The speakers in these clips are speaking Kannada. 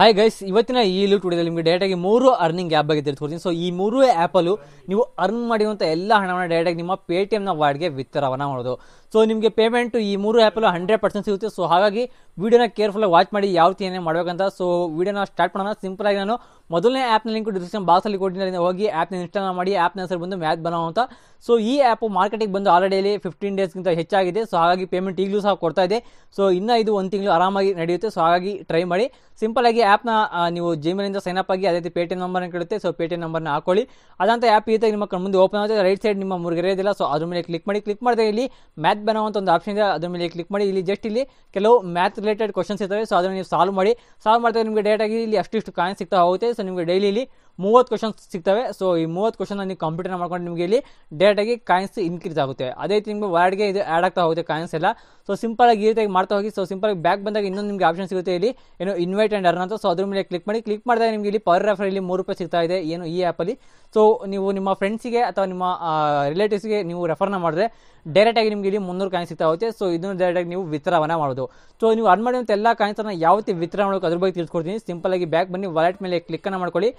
ಹಾಯ್ ಗೈಸ್ ಇವತ್ತಿನ ಈ ಲೂಟ್ ವಿಡಿಯೋದಲ್ಲಿ ನಿಮಗೆ ಆಗಿ ಮೂರು ಅರ್ನಿಂಗ್ ಆ್ಯಪ್ ಬಗ್ಗೆ ತಿಳ್ಕೊಡ್ತೀನಿ ಸೊ ಈ ಮೂರು ಆ್ಯಪಲ್ಲೂ ನೀವು ಅರ್ನ್ ಮಾಡಿರುವಂಥ ಎಲ್ಲ ಹಣವನ್ನು ಡೈರೆಕ್ಟ್ ನಿಮ್ಮ ಪೇ ಟಿ ಎಮ್ನ ವಾರ್ಡ್ಗೆ ವಿತರಣೆ ಮಾಡೋದು ಸೊ ನಿಮಗೆ ಪೇಮೆಂಟ್ ಈ ಮೂರು ಆ್ಯಪಲ್ಲೂ ಹಂಡ್ರೆಡ್ ಪರ್ಸೆಂಟ್ ಸಿಗುತ್ತೆ ಸೊ ಹಾಗಾಗಿ ವೀಡಿಯೋನ ಕೇರ್ಫುಲ್ಲಾಗಿ ವಾಚ್ ಮಾಡಿ ಯಾವ ರೀತಿ ಏನೇ ಮಾಡಬೇಕಂತ ಸೊ ವೀಡಿಯೋನ ಸ್ಟಾರ್ಟ್ ಮಾಡೋಣ ಸಿಂಪಲ್ ಆಗಿ ನಾನು ಮೊದಲನೇ ಆ್ಯಪ್ನ ಲಿಂಕ್ ಡಿಸ್ಕ್ರಿಪ್ಷನ್ ಬಾಕ್ಸಲ್ಲಿ ಕೊಟ್ಟಿನ ಹೋಗಿ ಆ್ಯಪ್ನ ಇನ್ಸ್ಟಾಲ್ ಮಾಡಿ ಆ್ಯಪ್ನ ಹೆಸರು ಬಂದು ಮ್ಯಾಚ್ ಬನೋ ಅಂತ ಸೊ ಈ ಆ್ಯಪ್ ಮಾರ್ಕೆಟಿಗೆ ಬಂದು ಆಲ್ರೆಡಿ ಫಿಫ್ಟೀನ್ ಡೇಸ್ಗಿಂತ ಹೆಚ್ಚಾಗಿದೆ ಸೊ ಹಾಗಾಗಿ ಪೇಮೆಂಟ್ ಈಗಲೂ ಸಹ ಕೊಡ್ತಾ ಇದೆ ಸೊ ಇನ್ನೂ ಇದು ಒಂದು ತಿಂಗಳು ಆರಾಮಾಗಿ ನಡೆಯುತ್ತೆ ಸೊ ಹಾಗಾಗಿ ಟ್ರೈ ಮಾಡಿ ಸಿಂಪಲ್ ಆಗಿ ಆ್ಯಪ್ನ ನೀವು ಜಿಮೇಲಿಂದ ಸೈನ್ ಅಪ್ ಆಗಿ ಅದೇ ರೀತಿ ಪೇಟಿಎಂ ನಂಬರ್ನ ಕೇಳುತ್ತೆ ಸೊ ಪೇಟಿಎಂ ನಂಬರ್ನ ಹಾಕೊಳ್ಳಿ ಅದಂತ ಆ್ಯಪ್ ಈ ನಿಮ್ಮ ಮುಂದೆ ಓಪನ್ ಆಗುತ್ತೆ ರೈಟ್ ಸೈಡ್ ನಿಮ್ಮ ಮುರುಗಿರೋದಿಲ್ಲ ಸೊ ಅದ್ರ ಮೇಲೆ ಕ್ಲಿಕ್ ಮಾಡಿ ಕ್ಲಿಕ್ ಮಾಡಿದಾಗ ಇಲ್ಲಿ ಮ್ಯಾಚ್ ಮ್ಯಾಥ್ ಅಂತ ಒಂದು ಆಪ್ಷನ್ ಇದೆ ಅದ್ರ ಮೇಲೆ ಕ್ಲಿಕ್ ಮಾಡಿ ಇಲ್ಲಿ ಜಸ್ಟ್ ಇಲ್ಲಿ ಕೆಲವು ಮ್ಯಾಥ್ ರಿಲೇಟೆಡ್ ಕ್ವಶನ್ಸ್ ಇರ್ತವೆ ಸೊ ಅದನ್ನು ನೀವು ಸಾಲ್ವ್ ಮಾಡಿ ಸಾಲ್ವ್ ಮಾಡ್ತಾರೆ ನಿಮಗೆ ಡೇಟಾಗಿ ಇಲ್ಲಿ ಅಷ್ಟಿಷ್ಟು ಕಾಯಿನ್ ಸಿಗ್ತಾ ಹೋಗುತ್ತೆ ಸೊ ನಿಮಗೆ ಡೈಲಿ ಇಲ್ಲಿ ಮೂವತ್ತು ಕ್ವಶನ್ ಸಿಗ್ತವೆ ಸೊ ಈ ಮೂವತ್ತು ಕ್ವಶನ್ ನೀವು ಕಂಪ್ಯೂಟರ್ ಮಾಡ್ಕೊಂಡು ನಿಮಗೆ ಇಲ್ಲಿ ಆಗಿ ಕಾಯಿನ್ಸ್ ಇನ್ಕ್ರೀಸ್ ಆಗುತ್ತೆ ಅದೇ ರೀತಿ ನಿಮಗೆ ವರ್ಡ್ಗೆ ಇದು ಆಡ್ ಆಗ್ತಾ ಹೋಗುತ್ತೆ ಕಾಯಿನ್ಸ್ ಎಲ್ಲ ಸೊ ಸಿಂಪಲ್ ಆಗಿ ಈ ರೀತಿಯಾಗಿ ಮಾಡ್ತಾ ಹೋಗಿ ಸೊ ಸಿಂಪಲ್ ಆಗಿ ಬ್ಯಾಕ್ ಬಂದಾಗ ಇನ್ನೊಂದು ನಿಮಗೆ ಆಪ್ಷನ್ ಸಿಗುತ್ತೆ ಇಲ್ಲಿ ಏನು ಇನ್ವೈಟ್ ಆ್ಯಂಡ್ ಅರ್ನ್ ಅಂತ ಸೊ ಅದ್ರ ಮೇಲೆ ಕ್ಲಿಕ್ ಮಾಡಿ ಕ್ಲಿಕ್ ಮಾಡಿದಾಗ ನಿಮಗೆ ಇಲ್ಲಿ ಪರ್ ರೆಫರ್ ಇಲ್ಲಿ ಮೂರು ರೂಪಾಯಿ ಸಿಗ್ತಾ ಇದೆ ಏನು ಈ ಆ್ಯಪಲ್ಲಿ ಸೊ ನೀವು ನಿಮ್ಮ ಫ್ರೆಂಡ್ಸಿಗೆ ಅಥವಾ ನಿಮ್ಮ ರಿಲೇಟಿವ್ಸ್ಗೆ ನೀವು ರೆಫರ್ನ ಮಾಡಿದ್ರೆ ಡೈರೆಕ್ಟಾಗಿ ನಿಮಗೆ ಇಲ್ಲಿ ಮುನ್ನೂರು ಕಾಯಿನ್ ಸಿಗ್ತಾ ಹೋಗುತ್ತೆ ಸೊ ಇದನ್ನು ಡೈರೆಕ್ಟಾಗಿ ನೀವು ವಿತರಣೆ ಮಾಡೋದು ಸೊ ನೀವು ಅರ್ನ್ ಮಾಡಿದಂಥ ಎಲ್ಲ ಕಾಯಿನ್ಸನ್ನು ಯಾವ ರೀತಿ ವಿತರಣೆ ಮಾಡೋಕೆ ಅದ್ರ ಬಗ್ಗೆ ತಿಳ್ಸ್ಕೊಡ್ತೀನಿ ಸಿಂಪಲ್ ಆಗಿ ಬ್ಯಾಕ್ ಬನ್ನಿ ವಾಲೆಟ್ ಮೇಲೆ ಕ್ಲಿಕ್ಕನ್ನು ಮಾಡ್ಕೊಳ್ಳಿ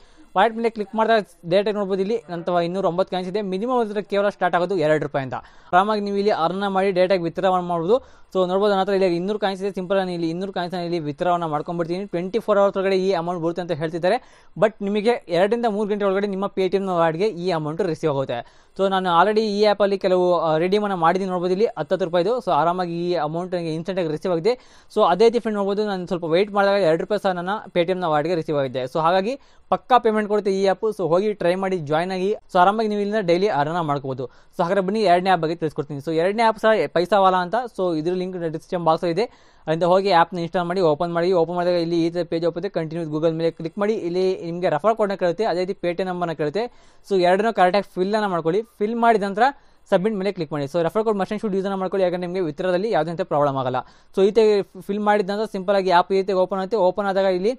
ಪಾಯಿಂಟ್ ಮೇಲೆ ಕ್ಲಿಕ್ ಮಾಡಿದ್ರೆ ಡೇಟಾಗಿ ನೋಡ್ಬೋದು ಇಲ್ಲಿ ನಂತರ ಇನ್ನೂರ ಒಂಬತ್ತು ಕ್ಯಾನ್ಸ್ ಇದೆ ಮಿನಿಮಮ್ ಅದರ ಕೇವಲ ಸ್ಟಾರ್ಟ್ ಆಗೋದು ಎರಡು ಅಂತ ಆರಾಮಾಗಿ ನೀವು ಇಲ್ಲಿ ಅರ್ನ ಮಾಡಿ ಡೇಟಾಗಿ ವಿತರಣೆ ಮಾಡ್ಬೋದು ಸೊ ನೋಡ್ಬೋದು ನಂತರ ಇಲ್ಲಿ ಇನ್ನೂರು ಕಾಯಿನ್ಸ್ ಇದೆ ಸಿಂಪಲ್ ಇಲ್ಲಿ ಇನ್ನೂರು ಕಾಯಿನ್ಸ್ ಇಲ್ಲಿ ವಿತರಣೆ ಮಾಡ್ಕೊಂಡ್ಬಿಡ್ತೀನಿ ಟ್ವೆಂಟಿ ಫೋರ್ ಅವರ್ಸ್ ಒಳಗಡೆ ಈ ಅಮೌಂಟ್ ಬರುತ್ತೆ ಅಂತ ಹೇಳ್ತಿದ್ದಾರೆ ಬಟ್ ನಿಮಗೆ ಎರಡರಿಂದ ಮೂರು ಗಂಟೆ ಒಳಗಡೆ ನಿಮ್ಮ ಪೇಟಿಎಮ್ ವಾರ್ಡ್ಗೆ ಈ ಅಮೌಂಟ್ ರಿಸೀವ್ ಆಗುತ್ತೆ ಸೊ ನಾನು ಆಲ್ರೆಡಿ ಈ ಆ್ಯಪಲ್ಲಿ ಕೆಲವು ರೆಡಿಮನ್ನು ಮಾಡಿದ್ದೀನಿ ನೋಡ್ಬೋದು ಇಲ್ಲಿ ಹತ್ತು ರೂಪಾಯಿದು ಸೊ ಆರಾಮಾಗಿ ಈ ಅಮೌಂಟ್ ನನಗೆ ಇನ್ಸ್ಟೆಂಟಾಗಿ ರಿಸೀವ್ ಆಗಿದೆ ಸೊ ಅದೇ ರೀತಿ ಫ್ರೆಂಡ್ ನೋಡ್ಬೋದು ನಾನು ಸ್ವಲ್ಪ ವೆಯ್ಟ್ ಮಾಡಿದಾಗ ಎರಡು ರೂಪಾಯಿ ಸಹ ನನ್ನ ಪೇಟಿಎಮ್ನ ವಾರ್ಡ್ಗೆ ರಿಸೀವ್ ಆಗಿದೆ ಸೊ ಹಾಗಾಗಿ ಪಕ್ಕಾ ಪೇಮೆಂಟ್ ಕೊಡುತ್ತೆ ಈ ಆ್ಯಪ್ ಸೊ ಹೋಗಿ ಟ್ರೈ ಮಾಡಿ ಜಾಯ್ನ್ ಆಗಿ ಸೊ ಆರಾಮಾಗಿ ನೀವು ಇಲ್ಲಿಂದ ಡೈಲಿ ಅರ್ನ ಮಾಡ್ಕೋಬೋದು ಸೊ ಹಾಗಾದ್ರೆ ಬನ್ನಿ ಎರಡನೇ ಆ್ಯಪ್ ಬಗ್ಗೆ ತಿಳಿಸ್ಕೊಡ್ತೀನಿ ಸೊ ಎರಡನೇ ಆ್ಯಪ್ ಸಹ ಪೈಸಾವಾಲಾ ಅಂತ ಸೊ ಇದ್ರ ಲಿಂಕ್ ಡಿಸ್ಕ್ರಿಪ್ಷನ್ ಬಾಕ್ಸ್ ಇದೆ ಅಲ್ಲಿಂದ ಹೋಗಿ ಆ್ಯಪ್ನ ಇನ್ಸ್ಟಾಲ್ ಮಾಡಿ ಓಪನ್ ಮಾಡಿ ಓಪನ್ ಮಾಡಿದಾಗ ಇಲ್ಲಿ ಈ ಥರ ಪೇಜ್ ಓಪನ್ ಕಂಟಿನ್ಯೂ ಗೂಗಲ್ ಮೇಲೆ ಕ್ಲಿಕ್ ಮಾಡಿ ಇಲ್ಲಿ ನಿಮಗೆ ರೆಫರ್ ಕೋಡ್ನ ಕೇಳುತ್ತೆ ಅದೇ ರೀತಿ ಪೇಟಿಎಮ್ ನಂಬರ್ನ ಕೇಳುತ್ತೆ ಸೊ ಎರಡನ್ನೂ ಕರೆಕ್ಟಾಗಿ ಫಿಲ್ಲನ್ನು ಮಾಡ್ಕೊಳ್ಳಿ ಫಿಲ್ ಮಾಡಿದ ನಂತರ ಸಬ್ಮಿಟ್ ಮೇಲೆ ಕ್ಲಿಕ್ ಮಾಡಿ so refer code must should ಯೂಸನ್ನು ಮಾಡ್ಕೊಳ್ಳಿ ಯಾಕಂದ್ರೆ ನಿಮಗೆ ವಿತರದಲ್ಲಿ ಯಾವುದೇ ಪ್ರಾಬ್ಲಮ್ ಆಗಲ್ಲ ಸೊ ಈ ರೀತಿ ಫಿಲ್ ಮಾಡಿದ ನಂತರ ಸಿಂಪಲ್ ಆಗಿ ಆ್ಯಪ್ ಈ ರೀತಿ ಓಪನ್ ಆಗುತ್ತೆ ಓಪನ್ ಆದಾಗ ಇಲ್ಲಿ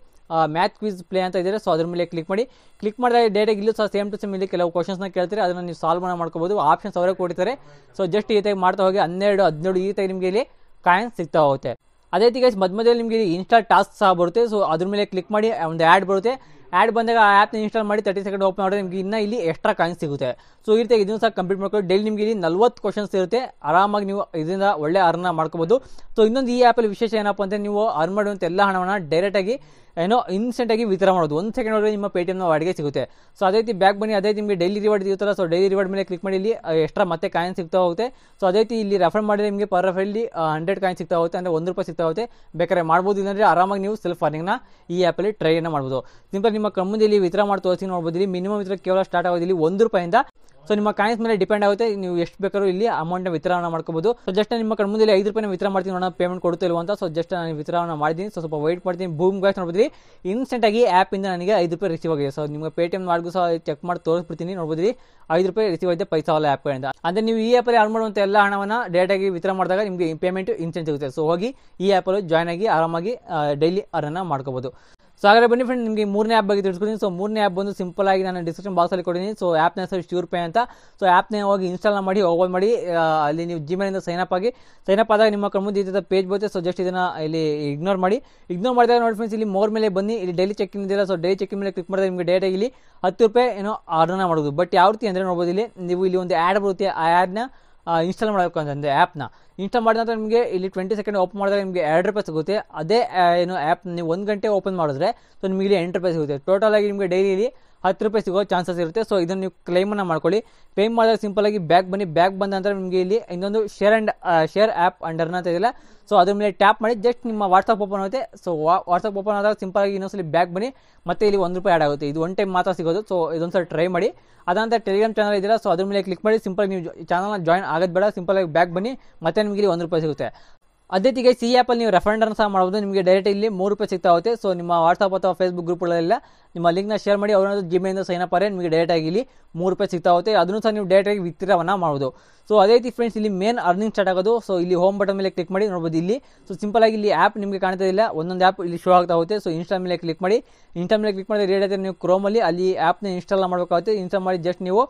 ಮ್ಯಾಥ್ ಕ್ವಿಸ್ ಪ್ಲೇ ಅಂತ ಇದ್ದಾರೆ ಸೊ ಅದ್ರ ಮೇಲೆ ಕ್ಲಿಕ್ ಮಾಡಿ ಕ್ಲಿಕ್ ಮಾಡಿದಾಗ ಡೈರೆಕ್ಟ್ ಇಲ್ಲೂ ಸಹ ಸೇಮ್ ಟು ಸೇಮ್ ಇಲ್ಲಿ ಕೆಲವು ಕ್ವಶನ್ಸ್ನ ಕೇಳ್ತಾರೆ ಅದನ್ನು ನೀವು ಸಾಲ್ವ್ ಮಾಡ್ಕೋಬಹುದು ಆಪ್ಷನ್ಸ್ ಅವರೇ ಕೊಡ್ತಾರೆ ಸೊ ಜಸ್ಟ್ ಈ ತೆಗೆ ಮಾಡ್ತಾ ಹೋಗಿ ಹನ್ನೆರಡು ಹದಿನೇಳು ಈ ತೆಗೆ ನಿಮಗೆ ಇಲ್ಲಿ ಕಾಯನ್ ಸಿಗ್ತಾ ಹೋಗುತ್ತೆ ಅದೇ ರೀತಿ ಗೈಸ್ ಮಧ್ಯ ಮಧ್ಯದಲ್ಲಿ ನಿಮಗೆ ಇನ್ಸ್ಟಾಲ್ ಟಾಸ್ಕ್ ಸಹ ಬರುತ್ತೆ ಸೊ ಅದ್ರ ಮೇಲೆ ಕ್ಲಿಕ್ ಮಾಡಿ ಒಂದು ಆ್ಯಡ್ ಬರುತ್ತೆ ಆ್ಯಡ್ ಬಂದಾಗ ಆ ಆ್ಯಪ್ನ ಇನ್ಸ್ಟಾಲ್ ಮಾಡಿ ತರ್ಟಿ ಸೆಕೆಂಡ್ ಓಪನ್ ಮಾಡಿದ್ರೆ ನಿಮಗೆ ಇನ್ನೂ ಇಲ್ಲಿ ಎಕ್ಸ್ಟ್ರಾ ಕಾಯಿನ್ ಸಿಗುತ್ತೆ ಸೊ ಈ ರೀತಿ ಇದನ್ನು ಸಹ ಕಂಪ್ಲೀಟ್ ಮಾಡ್ಕೊಂಡು ಡೈಲಿ ನಿಮಗೆ ಇಲ್ಲಿ ನಲ್ವತ್ತು ಕ್ವಶನ್ಸ್ ಇರುತ್ತೆ ಆರಾಮಾಗಿ ನೀವು ಇದರಿಂದ ಒಳ್ಳೆ ಅರ್ನ ಮಾಡ್ಕೋಬೋದು ಸೊ ಇನ್ನೊಂದು ಈ ಆ್ಯಪಲ್ಲಿ ವಿಶೇಷ ಏನಪ್ಪ ಅಂದರೆ ನೀವು ಅರ್ನ್ ಮಾಡುವಂಥ ಎಲ್ಲ ಹಣವನ್ನು ಡೈರೆಕ್ಟಾಗಿ ಏನೋ ಇನ್ಸ್ಟೆಂಟಾಗಿ ವಿತರ ಮಾಡೋದು ಒಂದು ಸೆಕೆಂಡ್ ಒಳಗೆ ನಿಮ್ಮ ಪೇಟಿಎಮ್ನ ಅಡಿಗೆ ಸಿಗುತ್ತೆ ಸೊ ಅದೇ ರೀತಿ ಬ್ಯಾಕ್ ಬನ್ನಿ ಅದೇ ನಿಮಗೆ ಡೈಲಿ ರಿವಾರ್ಡ್ ಇರುತ್ತಲ್ಲ ಸೊ ಡೈಲಿ ರಿವಾರ್ಡ್ ಮೇಲೆ ಕ್ಲಿಕ್ ಮಾಡಿ ಇಲ್ಲಿ ಎಕ್ಸ್ಟ್ರಾ ಮತ್ತೆ ಕಾಯಿನ್ ಸಿಗ್ತಾ ಹೋಗುತ್ತೆ ಸೊ ಅದೇ ರೀತಿ ಇಲ್ಲಿ ರೆಫರ್ ಮಾಡಿದ್ರೆ ನಿಮಗೆ ಪರ್ ರೆಫರಲ್ಲಿ ಹಂಡ್ರೆಡ್ ಕಾಯಿನ್ ಸಿಗ್ತಾ ಹೋಗುತ್ತೆ ಅಂದರೆ ಒಂದು ರೂಪಾಯಿ ಸಿಗ್ತಾ ಹೋಗುತ್ತೆ ಬೇಕಾದ್ರೆ ಮಾಡ್ಬೋದು ಇಲ್ಲಾಂದರೆ ಆರಾಮಾಗಿ ನೀವು ಸೆಲ್ಫ್ ಅರ್ನಿಂಗ್ನ ಈ ಆ್ಯಪಲ್ಲಿ ಟ್ರೈನ ಮಾಡ್ಬೋದು ಸಿಂಪಲ್ ನಿಮ್ಮ ಕಮ್ಮದಲ್ಲಿ ವಿತರ ಮಾಡಿ ತೋರಿಸಿ ಮಿನಿಮಮ್ ವಿತರ ಕೇವಲ ಸ್ಟಾರ್ಟ್ ಆಗೋದಿಲ್ಲ ಒಂದು ರೂಪಾಯಿಂದ ಸೊ ನಿಮ್ಮ ಕಾಯಿನ್ಸ್ ಮೇಲೆ ಡಿಪೆಂಡ್ ಆಗುತ್ತೆ ನೀವು ಎಷ್ಟು ಬೇಕಾದ್ರೂ ಇಲ್ಲಿ ಅಮೌಂಟ್ನ ವಿತರಣೆ ಮಾಡ್ಕೋಬಹುದು ಸೊ ಜಸ್ಟ್ ನಿಮ್ಮ ಕಡೆ ಮುಂದೆ ಐದು ರೂಪಾಯಿ ವಿತರ ಮಾಡ್ತೀನಿ ನೋಡೋಣ ಪೇಮೆಂಟ್ ಕೊಡುತ್ತೆ ಅಂತ ಸೊ ಜಸ್ಟ್ ನಾನು ವಿತರಣೆ ಮಾಡಿದ್ದೀನಿ ಸೊ ಸ್ವಲ್ಪ ವೈಟ್ ಮಾಡ್ತೀನಿ ಬೂಮ್ ಗಾಯ್ಸ್ ನೋಡ್ಬೋದು ಇನ್ಸ್ಟೆಂಟ್ ಆಗಿ ಆಪ್ ಇಂದ ನನಗೆ ಐದು ರೂಪಾಯಿ ರಿಸೀವ್ ಆಗಿದೆ ಸೊ ನಿಮ್ಗೆ ಪೇಟಿಎಂ ಮಾಡಿಗೂ ಸಹ ಚೆಕ್ ಮಾಡಿ ತೋರಿಸ್ಬಿಡ್ತೀನಿ ನೋಡ್ಬೋದು ಐದು ರೂಪಾಯಿ ರಿಸೀವ್ ಆಯಿತು ಪೈಸಾ ಆಪ್ ಆ್ಯಪ್ಗಳಿಂದ ಅಂದ್ರೆ ನೀವು ಈ ಆಪ್ ಅಲ್ಲಿ ಆರ್ ಮಾಡುವಂಥ ಎಲ್ಲ ಹಣವನ್ನು ಡೈರೆಕ್ಟಾಗಿ ವಿತರಣೆ ಮಾಡಿದಾಗ ನಿಮಗೆ ಪೇಮೆಂಟ್ ಇನ್ಸ್ಟೆಂಟ್ ಸಿಗುತ್ತೆ ಸೊ ಹೋಗಿ ಈ ಅಲ್ಲಿ ಜಾಯ್ನ್ ಆಗಿ ಆರಾಮಾಗಿ ಡೈಲಿ ಅನ್ನ ಮಾಡ್ಕೋಬಹುದು ಸೊ ಹಾಗಾದ್ರೆ ಬನ್ನಿ ಫ್ರೆಂಡ್ ನಿಮಗೆ ಮೂರನೇ ಆಪ್ ಬಗ್ಗೆ ತಿಳಿಸ್ಕೊಡ್ತೀನಿ ಸೊ ಮೂರನೇ ಆಪ್ ಬಂದು ಸಿಂಪಲ್ ಆಗಿ ನಾನು ಡಿಸ್ಕ್ರಿಪ್ಷನ್ ಬಾಕ್ಸಲ್ಲಿ ಕೊಡ್ತೀನಿ ಸೊ ಆ್ಯಪ್ನ ಶ್ಯೂರ್ ಪೇ ಅಂತ ಸೊ ಆ್ಯಪ್ನ ಹೋಗಿ ಇನ್ಸ್ಟಾಲ್ ಮಾಡಿ ಓಪನ್ ಮಾಡಿ ಅಲ್ಲಿ ನೀವು ಜಿಮೇಲಿಂದ ಸೈನ್ ಅಪ್ ಆಗಿ ಸೈನ್ ಅಪ್ ಆದಾಗ ನಿಮ್ಮ ಕಣ್ಮುಂದೆ ಮುಂದೆ ಪೇಜ್ ಬರುತ್ತೆ ಸೊ ಜಸ್ಟ್ ಇದನ್ನು ಇಲ್ಲಿ ಇಗ್ನೋರ್ ಮಾಡಿ ಇಗ್ನೋರ್ ಮಾಡಿದಾಗ ನೋಡಿ ಫ್ರೆಂಡ್ಸ್ ಇಲ್ಲಿ ಮೋರ್ ಮೇಲೆ ಬನ್ನಿ ಇಲ್ಲಿ ಡೈಲಿ ಚೆಕ್ ಇದೆಯಲ್ಲ ಸೊ ಡೈಲಿ ಚೆಕ್ ಮೇಲೆ ಕ್ಲಿಕ್ ಮಾಡಿದಾಗ ನಿಮಗೆ ಡೇಟಾ ಇಲ್ಲಿ ಹತ್ತು ರೂಪಾಯಿ ಏನೋ ಆರ್ಡರ್ನ ಮಾಡೋದು ಬಟ್ ಯಾವ ರೀತಿ ಅಂದರೆ ನೋಡ್ಬೋದು ಇಲ್ಲಿ ನೀವು ಇಲ್ಲಿ ಒಂದು ಆ್ಯಡ್ ಬರುತ್ತೆ ಆ ಆ್ಯಡ್ನ ಇನ್ಸ್ಟಾಲ್ ಮಾಡಬೇಕು ಅಂತಂದರೆ ಆ್ಯಪ್ನ ಇನ್ಸ್ಟಾಲ್ ಮಾಡಿದ ನಂತರ ನಿಮಗೆ ಇಲ್ಲಿ ಟ್ವೆಂಟಿ ಸೆಕೆಂಡ್ ಓಪನ್ ಮಾಡಿದಾಗ ನಿಮಗೆ ಎರಡು ರೂಪಾಯಿ ಸಿಗುತ್ತೆ ಅದೇ ಏನು ಆ್ಯಪ್ ನೀವು ಒಂದು ಗಂಟೆ ಓಪನ್ ಮಾಡಿದ್ರೆ ಸೊ ನಿಮಗೆ ಇಲ್ಲಿ ಎಂಟು ರೂಪಾಯಿ ಸಿಗುತ್ತೆ ಟೋಟಲ್ ಆಗಿ ನಿಮಗೆ ಡೈಲಿ ಹತ್ತು ರೂಪಾಯಿ ಸಿಗೋ ಚಾನ್ಸಸ್ ಇರುತ್ತೆ ಸೊ ಇದನ್ನು ನೀವು ಕ್ಲೈಮನ್ನು ಮಾಡ್ಕೊಳ್ಳಿ ಕ್ಲೈಮ್ ಮಾಡಿದ್ರೆ ಸಿಂಪಲ್ ಆಗಿ ಬ್ಯಾಗ್ ಬನ್ನಿ ಬ್ಯಾಗ್ ಬಂದ ನಂತರ ನಿಮಗೆ ಇಲ್ಲಿ ಇನ್ನೊಂದು ಶೇರ್ ಅಂಡ್ ಶೇರ್ ಆ್ಯಪ್ ಅಂಡರ್ನ ಅಂತ ಇದೆಯಲ್ಲ ಸೊ ಅದ್ರ ಮೇಲೆ ಟ್ಯಾಪ್ ಮಾಡಿ ಜಸ್ಟ್ ನಿಮ್ಮ ವಾಟ್ಸಪ್ ಓಪನ್ ಆಗುತ್ತೆ ಸೊ ವಾಟ್ಸಪ್ ಓಪನ್ ಆದಾಗ ಸಿಂಪಲ್ ಆಗಿ ಇನ್ನೊಂದ್ಸಲಿ ಬ್ಯಾಕ್ ಬನ್ನಿ ಮತ್ತೆ ಇಲ್ಲಿ ಒಂದು ರೂಪಾಯಿ ಆ್ಯಡ್ ಆಗುತ್ತೆ ಇದು ಒನ್ ಟೈಮ್ ಮಾತ್ರ ಸಿಗೋದು ಸೊ ಇದೊಂದ್ಸಲ ಟ್ರೈ ಮಾಡಿ ಅದಂತ ಟೆಲಿಗ್ರಾಮ್ ಚಾನಲ್ ಇದೆಯಲ್ಲ ಸೊ ಅದ್ರ ಮೇಲೆ ಕ್ಲಿಕ್ ಮಾಡಿ ಸಿಂಪಲ್ ನೀವು ಚಾನಲ್ನ ಜಾಯಿನ್ ಆಗೋದು ಬೇಡ ಸಿಂಪಲ್ ಆಗಿ ಬ್ಯಾಗ್ ಬನ್ನಿ ಮತ್ತೆ ನಿಮಗೆ ಇಲ್ಲಿ ಒಂದು ರೂಪಾಯಿ ಸಿಗುತ್ತೆ ಅದೇ ರೀತಿ ಸಿ ಆ್ಯಪಲ್ಲಿ ನೀವು ಅನ್ನು ಸಹ ಮಾಡ್ಬೋದು ನಿಮಗೆ ಡೈರೆಕ್ಟ್ ಇಲ್ಲಿ ಮೂರು ರೂಪಾಯಿ ಸಿಗ್ತಾ ಹೋಗುತ್ತೆ ಸೊ ನಿಮ್ಮ ವಾಟ್ಸಪ್ ಅಥವಾ ಫೇಸ್ಬುಕ್ ಗ್ರೂಪ್ಗಳೆಲ್ಲ ನಿಮ್ಮ ಲಿಂಕ್ನ ಶೇರ್ ಮಾಡಿ ಅವರ ಜಿಮೇಲಿಂದ ಸೈನ್ ಅಪ್ ಆದರೆ ನಿಮಗೆ ಡೈರೆಕ್ಟಾಗಿ ಇಲ್ಲಿ ಮೂರು ರೂಪಾಯಿ ಸಿಗ್ತಾ ಹೋಗುತ್ತೆ ಅದನ್ನು ಸಹ ನೀವು ಡೈರೆಕ್ಟಾಗಿ ವಿತ್ತೀರವನ್ನು ಮಾಡ್ಬೋದು ಸೊ ಅದೇ ರೀತಿ ಫ್ರೆಂಡ್ಸ್ ಇಲ್ಲಿ ಮೇನ್ ಅರ್ನಿಂಗ್ ಸ್ಟಾರ್ಟ್ ಆಗೋದು ಸೊ ಇಲ್ಲಿ ಹೋಮ್ ಬಟನ್ ಮೇಲೆ ಕ್ಲಿಕ್ ಮಾಡಿ ನೋಡ್ಬೋದು ಇಲ್ಲಿ ಸೊ ಸಿಂಪಲ್ ಆಗಿ ಇಲ್ಲಿ ಆ್ಯಪ್ ನಿಮಗೆ ಕಾಣ್ತಾ ಇಲ್ಲ ಒಂದೊಂದು ಆ್ಯಪ್ ಇಲ್ಲಿ ಶೋ ಆಗ್ತಾ ಹೋಗುತ್ತೆ ಸೊ ಇನ್ಸ್ಟಾಲ್ ಮೇಲೆ ಕ್ಲಿಕ್ ಮಾಡಿ ಇನ್ಸ್ಟಾಲ್ ಮೇಲೆ ಕ್ಲಿಕ್ ಮಾಡಿದ್ರೆ ರೇಟ್ ಆದರೆ ನೀವು ಕ್ರೋಮಲ್ಲಿ ಅಲ್ಲಿ ಆ್ಯಪ್ನ ಇನ್ಸ್ಟಾಲ್ ಮಾಡಬೇಕಾಗುತ್ತೆ ಇನ್ಸ್ಟಾಲ್ ಮಾಡಿ ಜಸ್ಟ್ ನೀವು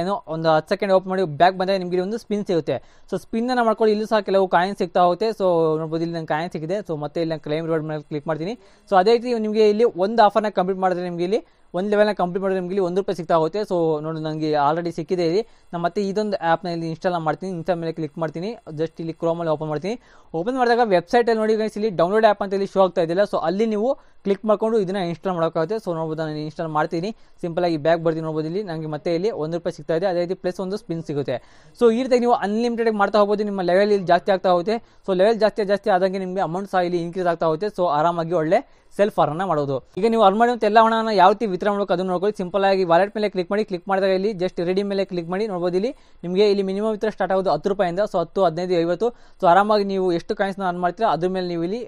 ಏನೋ ಒಂದು ಹತ್ತು ಸೆಕೆಂಡ್ ಓಪನ್ ಮಾಡಿ ಬ್ಯಾಕ್ ಬಂದರೆ ನಿಮಗೆ ಒಂದು ಸ್ಪಿನ್ ಸಿಗುತ್ತೆ ಸೊ ಅನ್ನ ಮಾಡ್ಕೊಳ್ಳಿ ಇಲ್ಲೂ ಸಹ ಕೆಲವು ಕಾಯಿನ್ ಸಿಗ್ತಾ ಹೋಗುತ್ತೆ ಸೊ ನೋಡ್ಬೋದು ಇಲ್ಲಿ ನಂಗೆ ಕಾಯಿನ್ ಸಿಗಿದೆ ಸೊ ಮತ್ತೆ ಇಲ್ಲಿ ನಾನು ಕ್ಲೈಮ್ ರೋಡ್ ಮೇಲೆ ಕ್ಲಿಕ್ ಮಾಡ್ತೀನಿ ಸೊ ಅದೇ ರೀತಿ ನಿಮಗೆ ಇಲ್ಲಿ ಒಂದು ಆಫರ್ನ ಕಂಪ್ಲೀಟ್ ಮಾಡಿದ್ರೆ ನಿಮಗೆ ಇಲ್ಲಿ ಒಂದು ಲೆವೆಲ್ನ ಕಂಪ್ಲೀಟ್ ಮಾಡಿದ್ರೆ ನಿಮಗೆ ಒಂದು ರೂಪಾಯಿ ಸಿಗ್ತಾ ಹೋಗುತ್ತೆ ಸೊ ನೋಡಿ ನನಗೆ ಆಲ್ರೆಡಿ ಸಿಕ್ಕಿದೆ ಇಲ್ಲಿ ನಾನು ಮತ್ತೆ ಇದೊಂದು ಆ್ಯಪ್ನ ಇಲ್ಲಿ ಇನ್ಸ್ಟಾಲ್ ಮಾಡ್ತೀನಿ ಇನ್ಸ್ಟಾಲ್ ಮೇಲೆ ಕ್ಲಿಕ್ ಮಾಡ್ತೀನಿ ಜಸ್ಟ್ ಇಲ್ಲಿ ಕ್ರೋಮಲ್ಲಿ ಓಪನ್ ಮಾಡ್ತೀನಿ ಓಪನ್ ಮಾಡಿದಾಗ ವೆಬ್ಸೈಟಲ್ಲಿ ನೋಡಿ ಇಲ್ಲಿ ಡೌನ್ಲೋಡ್ ಆ್ಯಪ್ ಅಂತ ಇಲ್ಲಿ ಶೋ ಆಗ್ತಾ ಇದೆಯಲ್ಲ ಸೊ ಅಲ್ಲಿ ನೀವು ಕ್ಲಿಕ್ ಮಾಡಿಕೊಂಡು ಇದನ್ನ ಇನ್ಸ್ಟಾಲ್ ಮಾಡೋಕ್ಕಾಗುತ್ತೆ ಸೊ ನೋಡ್ಬೋದು ನಾನು ಇನ್ಸ್ಟಾಲ್ ಮಾಡ್ತೀನಿ ಸಿಂಪಲ್ ಆಗಿ ಬ್ಯಾಗ್ ಬರ್ತೀನಿ ನೋಡ್ಬೋದು ಇಲ್ಲಿ ನನಗೆ ಮತ್ತೆ ಇಲ್ಲಿ ಒಂದು ರೂಪಾಯಿ ಸಿಗ್ತಾ ಇದೆ ಅದೇ ರೀತಿ ಪ್ಲಸ್ ಒಂದು ಸ್ಪಿನ್ ಸಿಗುತ್ತೆ ಸೊ ಈ ರೀತಿ ನೀವು ಅನ್ಲಿಮಿಟೆಡ್ ಮಾಡ್ತಾ ಹೋಗ್ಬೋದು ನಿಮ್ಮ ಲೆವೆಲ್ ಇಲ್ಲಿ ಜಾಸ್ತಿ ಆಗ್ತಾ ಹೋಗುತ್ತೆ ಸೊ ಲೆವೆಲ್ ಜಾಸ್ತಿ ಜಾಸ್ತಿ ಆದಂಗೆ ನಿಮಗೆ ಅಮೌಂಟ್ ಸಹ ಇಲ್ಲಿ ಇನ್ಕ್ರೀಸ್ ಆಗ್ತಾ ಹೋಗುತ್ತೆ ಸೊ ಆರಾಮಾಗಿ ಒಳ್ಳೆ ಸೆಲ್ಫ್ ಅರ್ನ ಮಾಡೋದು ಈಗ ನೀವು ಅರ್ನ್ ಮಾಡಿದಂತ ಎಲ್ಲ ಹಣನ ಯಾವ ರೀತಿ ವಿತರ ಮಾಡೋಕೆ ಅದನ್ನು ನೋಡ್ಕೊಳ್ಳಿ ಸಿಂಪಲ್ ಆಗಿ ವಾಲೆಟ್ ಮೇಲೆ ಕ್ಲಿಕ್ ಮಾಡಿ ಕ್ಲಿಕ್ ಮಾಡಿದಾಗ ಇಲ್ಲಿ ಜಸ್ಟ್ ರೆಡಿ ಮೇಲೆ ಕ್ಲಿಕ್ ಮಾಡಿ ನೋಡ್ಬೋದು ಇಲ್ಲಿ ನಿಮಗೆ ಇಲ್ಲಿ ಮಿನಿಮಮ್ ವಿತ್ರ ಸ್ಟಾರ್ಟ್ ಆಗೋದು ಹತ್ತು ರೂಪಾಯಿಂದ ಸೊ ಹತ್ತು ಹದಿನೈದು ಐವತ್ತು ಸೊ ಆರಾಮಾಗಿ ನೀವು ಎಷ್ಟು ಕಾಯಿನ್ಸ್ನ ಅರ್ನ್ ಮಾಡ್ತೀರಾ ಅದ್ರ ಮೇಲೆ ನೀವು ಇಲ್ಲಿ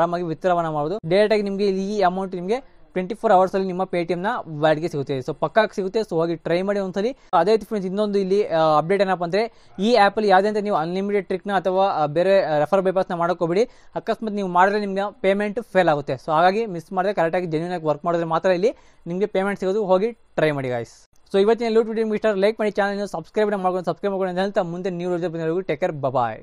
ಆರಾಮಾಗಿ ವಿತರಣೆ ಮಾಡೋದು ಡೈರೆಕ್ಟಾಗಿ ನಿಮಗೆ ಈ ಅಮೌಂಟ್ ನಿಮಗೆ ಟ್ವೆಂಟಿ ಫೋರ್ ಅಲ್ಲಿ ನಿಮ್ಮ ನ ಬಾಡಿಗೆ ಸಿಗುತ್ತೆ ಸೊ ಪಕ್ಕ ಸಿಗುತ್ತೆ ಸೊ ಹೋಗಿ ಟ್ರೈ ಮಾಡಿ ಒಂದ್ಸಲಿ ಅದೇ ರೀತಿ ಫ್ರೆಂಡ್ಸ್ ಇನ್ನೊಂದು ಇಲ್ಲಿ ಅಪ್ಡೇಟ್ ಏನಪ್ಪ ಅಂದ್ರೆ ಈ ಆಪ್ ಅಲ್ಲಿ ಅಂತ ನೀವು ಅನ್ಲಿಮಿಟೆಡ್ ನ ಅಥವಾ ಬೇರೆ ರೆಫರ್ ನ ಮಾಡ್ಕೋಬೇಡಿ ಅಕಸ್ಮಾತ್ ನೀವು ಮಾಡಿದ್ರೆ ನಿಮ್ಗೆ ಪೇಮೆಂಟ್ ಫೇಲ್ ಆಗುತ್ತೆ ಸೊ ಹಾಗಾಗಿ ಮಿಸ್ ಮಾಡಿದ್ರೆ ಕರೆಕ್ಟಾಗಿ ಜೆನ್ಯೂನ್ ಆಗಿ ವರ್ಕ್ ಮಾಡಿದ್ರೆ ಮಾತ್ರ ಇಲ್ಲಿ ನಿಮಗೆ ಪೇಮೆಂಟ್ ಸಿಗೋದು ಹೋಗಿ ಟ್ರೈ ಮಾಡಿ ಗಾಯ್ಸ್ ಸೊ ಇವತ್ತಿನ ಲೂಟ್ ವಿಡಿಯೋ ಇಷ್ಟ ಲೈಕ್ ಮಾಡಿ ಚಾನಲ್ ಸಬ್ಸ್ಕ್ರೈಬ್ ಮಾಡ್ಕೊಂಡು ಸಬ್ಸ್ಕ್ರೈಬ್ ಮಾಡ್ಕೊಂಡು ಅಂತ ಮುಂದೆ ನೀವು ಟೇಕರ್ ಬಾಯ್